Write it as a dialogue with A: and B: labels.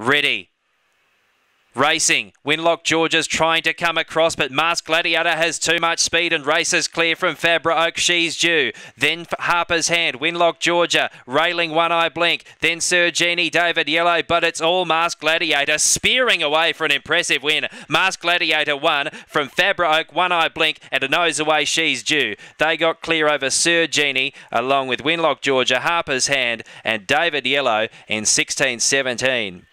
A: ready. Racing, Winlock Georgia's trying to come across, but Mask Gladiator has too much speed and races clear from Fabra Oak. She's due. Then Harper's Hand, Winlock Georgia, railing One Eye Blink. Then Sir Genie. David Yellow, but it's all Mask Gladiator spearing away for an impressive win. Mask Gladiator won from Fabra Oak, One Eye Blink, and a nose away. She's due. They got clear over Sir Genie, along with Winlock Georgia, Harper's Hand, and David Yellow in 16 17.